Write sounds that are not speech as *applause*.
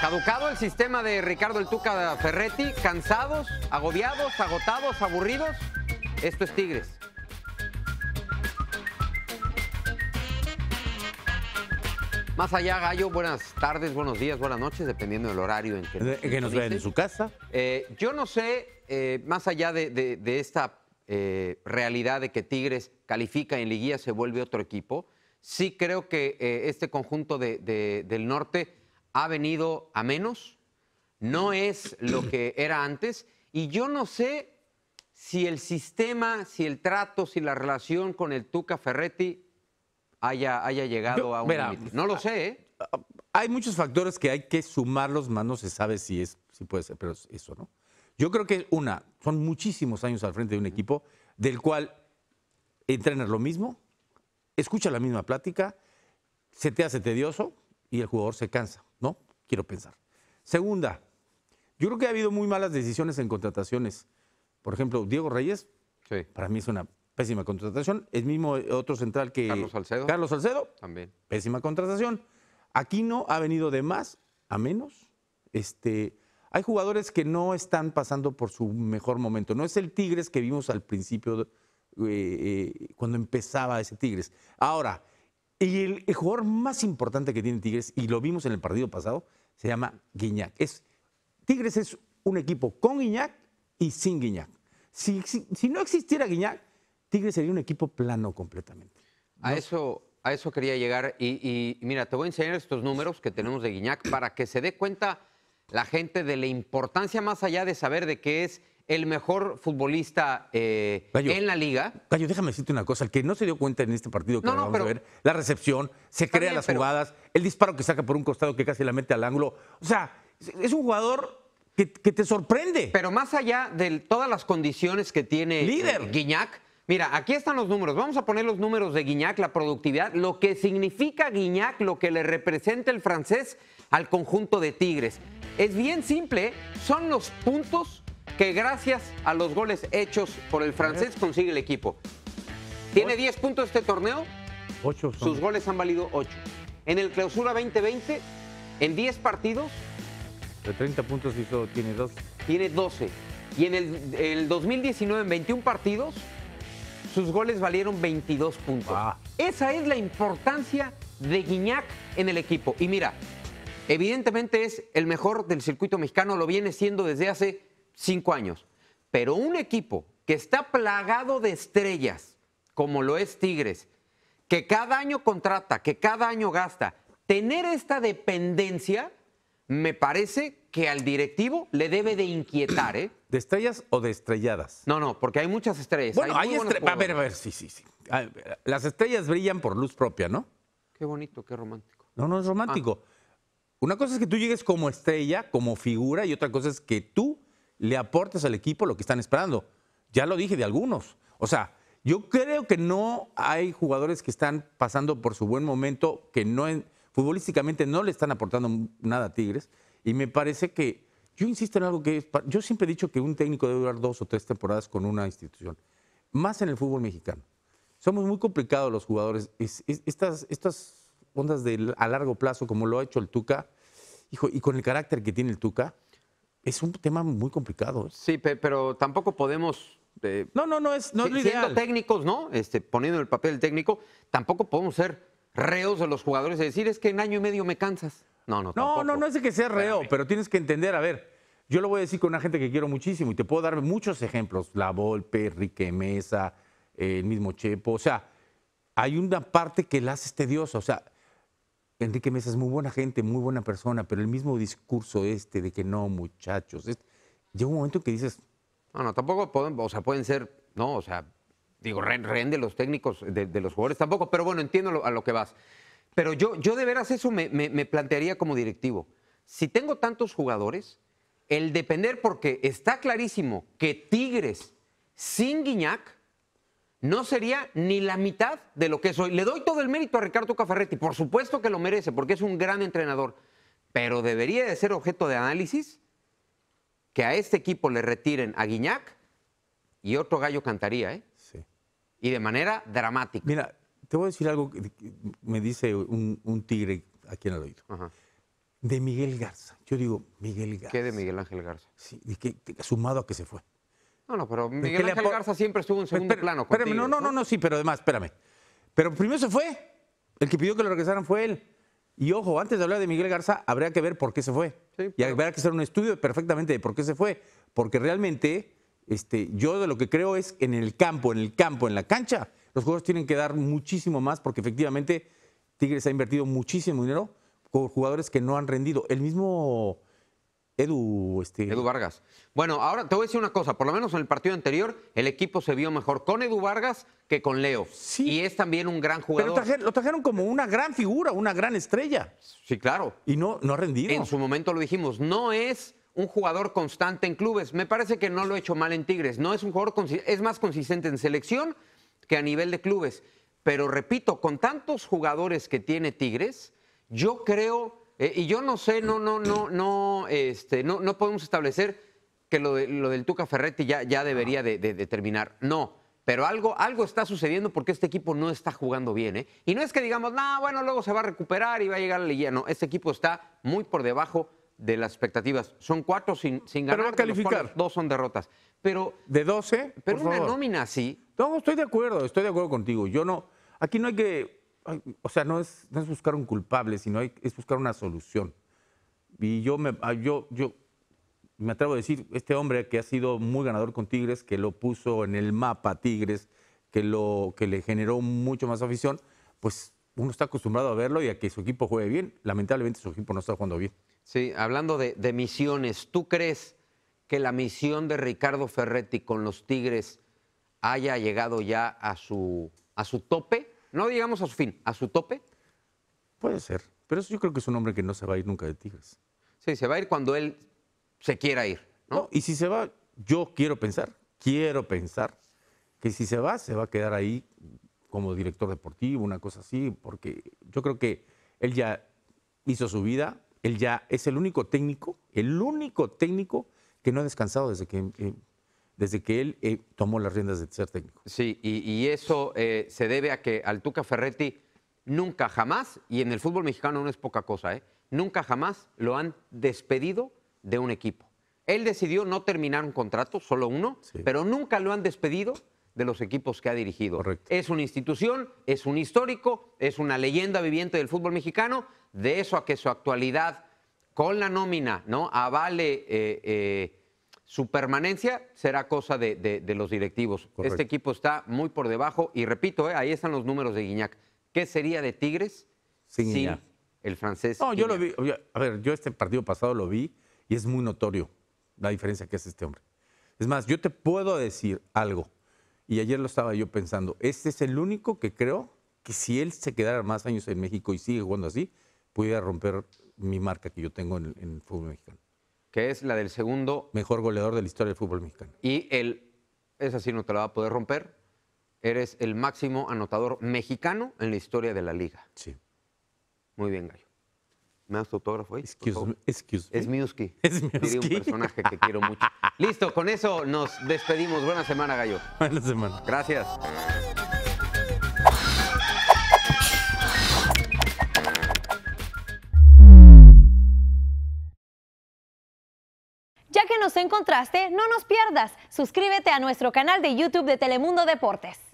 Caducado el sistema de Ricardo El Tuca Ferretti, cansados, agobiados, agotados, aburridos. Esto es Tigres. Más allá, Gallo, buenas tardes, buenos días, buenas noches, dependiendo del horario en que, nos, que nos vean en su casa. Eh, yo no sé, eh, más allá de, esta eh, realidad de que Tigres califica en liguilla, se vuelve otro equipo, sí creo que este conjunto del norte ha venido a menos, no es lo que era antes y yo no sé si el sistema, si el trato, si la relación con el Tuca Ferretti haya, haya llegado a un límite. No lo ah, sé. ¿eh? Ah, hay muchos factores que hay que sumarlos, más no se sabe si, es, si puede ser, pero eso, ¿no? Yo creo que una, son muchísimos años al frente de un equipo del cual entrenas lo mismo, escuchas la misma plática, se te hace tedioso y el jugador se cansa quiero pensar. Segunda, yo creo que ha habido muy malas decisiones en contrataciones. Por ejemplo, Diego Reyes, para mí es una pésima contratación. El mismo otro central que. Carlos Salcedo. Carlos Salcedo. También. Pésima contratación. Aquí no ha venido de más a menos. Este, hay jugadores que no están pasando por su mejor momento. No es el Tigres que vimos al principio, eh, eh, cuando empezaba ese Tigres. Ahora, y el, jugador más importante que tiene Tigres, y lo vimos en el partido pasado, se llama Guiñac. Es, Tigres es un equipo con Guiñac y sin Guiñac. Si, no existiera Guiñac, Tigres sería un equipo plano completamente. A, eso, a eso quería llegar. Y, y, mira, te voy a enseñar estos números que tenemos de Guiñac para que se dé cuenta la gente de la importancia más allá de saber de qué es el mejor futbolista eh, en la liga. Gallo, déjame decirte una cosa, el que no se dio cuenta en este partido que vamos a ver, la recepción, se crea las jugadas, el disparo que saca por un costado que casi la mete al ángulo. O sea, es un jugador que, te sorprende. Pero más allá de todas las condiciones que tiene eh, Líder. Guiñac, mira, aquí están los números. Vamos a poner los números de Guiñac, la productividad, lo que significa Guiñac, lo que le representa el francés al conjunto de Tigres. Es bien simple, son los puntos que gracias a los goles hechos por el francés consigue el equipo. Tiene 10 puntos este torneo. 8 Sus goles han valido 8. En el clausura 2020, en 10 partidos. De 30 puntos hizo, tiene 12. Tiene 12. Y en el, 2019, en 21 partidos, sus goles valieron 22 puntos. Ah. Esa es la importancia de Guiñac en el equipo. Y mira, evidentemente es el mejor del circuito mexicano, lo viene siendo desde hace cinco años. Pero un equipo que está plagado de estrellas, como lo es Tigres, que cada año contrata, que cada año gasta, tener esta dependencia me parece que al directivo le debe de inquietar, ¿eh? ¿De estrellas o de estrelladas? No, no, porque hay muchas estrellas. Bueno, hay, estrellas. A ver, a ver, sí, sí, sí. Las estrellas brillan por luz propia, ¿no? Qué bonito, qué romántico. No, no es romántico. Ah. Una cosa es que tú llegues como estrella, como figura, y otra cosa es que tú le aportas al equipo lo que están esperando. Ya lo dije de algunos. O sea, yo creo que no hay jugadores que están pasando por su buen momento, que no futbolísticamente no le están aportando nada a Tigres. Y me parece que, yo insisto en algo que yo siempre he dicho que un técnico debe durar dos o tres temporadas con una institución, más en el fútbol mexicano. Somos muy complicados los jugadores. estas, estas ondas de, a largo plazo, como lo ha hecho el Tuca, hijo, y con el carácter que tiene el Tuca, es un tema muy complicado. ¿eh? Sí, pero tampoco podemos. Eh, no, no, no es, no es siendo técnicos, ¿no? Este, poniendo el papel técnico, tampoco podemos ser reos de los jugadores y decir es que en año y medio me cansas. No, no, no. No, no es de que sea reo, pero tienes que entender, a ver, yo lo voy a decir con una gente que quiero muchísimo y te puedo dar muchos ejemplos. La Volpe, Rique Mesa, el mismo Chepo. O sea, hay una parte que la haces tediosa. O sea, Enrique Mesa es muy buena gente, muy buena persona, pero el mismo discurso este de que no, muchachos, llega un momento que dices... No, no, tampoco pueden, o sea, pueden ser, ¿no? O sea, digo, rehén de los técnicos, de, los jugadores tampoco, pero bueno, entiendo a lo que vas. Pero yo, yo de veras eso me, me plantearía como directivo. Si tengo tantos jugadores, el depender, porque está clarísimo que Tigres sin Guiñac no sería ni la mitad de lo que soy. Le doy todo el mérito a Ricardo Cafarretti, por supuesto que lo merece, porque es un gran entrenador, pero debería de ser objeto de análisis que a este equipo le retiren a Guiñac y otro gallo cantaría, ¿eh? Sí. Y de manera dramática. Mira, te voy a decir algo que me dice un, tigre aquí en el oído. De Miguel Garza. Yo digo, Miguel Garza. ¿Qué de Miguel Ángel Garza? Sí, sumado a que se fue. No, no, pero Miguel Garza siempre estuvo en segundo plano. no, no, no, no, sí, pero además, espérame. Pero primero se fue. El que pidió que lo regresaran fue él. Y ojo, antes de hablar de Miguel Garza, habría que ver por qué se fue. Y habría que hacer un estudio perfectamente de por qué se fue. Porque realmente, este, yo de lo que creo es en el campo, en el campo, en la cancha, los juegos tienen que dar muchísimo más porque efectivamente Tigres ha invertido muchísimo dinero con jugadores que no han rendido. El mismo este, Edu, Vargas. Bueno, ahora te voy a decir una cosa, por lo menos en el partido anterior el equipo se vio mejor con Edu Vargas que con Leo. Y es también un gran jugador. Pero lo trajeron como una gran figura, una gran estrella. Sí, claro. Y no, no ha rendido. En su momento lo dijimos, no es un jugador constante en clubes. Me parece que no lo ha hecho mal en Tigres. No es un jugador, es más consistente en selección que a nivel de clubes. Pero repito, con tantos jugadores que tiene Tigres, yo creo eh, y yo no sé, no, no, no, no, este, no, no podemos establecer que lo, lo del Tuca Ferretti ya, ya debería de, terminar. No, pero algo, algo está sucediendo porque este equipo no está jugando bien. ¿eh? Y no es que digamos, no, bueno, luego se va a recuperar y va a llegar a la liguilla. No, este equipo está muy por debajo de las expectativas. Son cuatro sin, sin ganar. Dos son derrotas. Pero, ¿De 12? Pero una nómina sí No, estoy de acuerdo, estoy de acuerdo contigo. Yo no. Aquí no hay que o sea, no es, buscar un culpable, sino es buscar una solución. Y yo me, ah, yo, yo me atrevo a decir, este hombre que ha sido muy ganador con Tigres, que lo puso en el mapa Tigres, que, lo, que le generó mucho más afición, pues uno está acostumbrado a verlo y a que su equipo juegue bien. Lamentablemente su equipo no está jugando bien. Sí, hablando de, de misiones, ¿tú crees que la misión de Ricardo Ferretti con los Tigres haya llegado ya a su, a su tope? no llegamos a su fin, a su tope. Puede ser, pero eso yo creo que es un hombre que no se va a ir nunca de Tigres. Sí, se va a ir cuando él se quiera ir. ¿no? y si se va, yo quiero pensar, quiero pensar que si se va, se va a quedar ahí como director deportivo, una cosa así, porque yo creo que él ya hizo su vida, él ya es el único técnico, el único técnico que no ha descansado desde que desde que él eh, tomó las riendas de ser técnico. Sí, y, eso eh, se debe a que Altuca Ferretti nunca jamás, y en el fútbol mexicano no es poca cosa, ¿eh? nunca jamás lo han despedido de un equipo. Él decidió no terminar un contrato, solo uno, pero nunca lo han despedido de los equipos que ha dirigido. Correcto. Es una institución, es un histórico, es una leyenda viviente del fútbol mexicano, de eso a que su actualidad con la nómina, ¿no? Avale eh, su permanencia será cosa de, los directivos. Este equipo está muy por debajo y repito, eh, ahí están los números de Guiñac. ¿Qué sería de Tigres sin, el francés? No, yo lo vi. a ver, yo este partido pasado lo vi y es muy notorio la diferencia que hace este hombre. Es más, yo te puedo decir algo y ayer lo estaba yo pensando. Este es el único que creo que si él se quedara más años en México y sigue jugando así, pudiera romper mi marca que yo tengo en el fútbol mexicano que es la del segundo. Mejor goleador de la historia del fútbol mexicano. Y él, esa sí no te la va a poder romper, eres el máximo anotador mexicano en la historia de la liga. Sí. Muy bien, Gallo. ¿Me das tu autógrafo ahí? Excuse me, Es Miuski. *laughs* Es un personaje que quiero mucho. *laughs* Listo, con eso nos despedimos. Buena semana, Gallo. Buena semana. Gracias. encontraste, no nos pierdas. Suscríbete a nuestro canal de YouTube de Telemundo Deportes.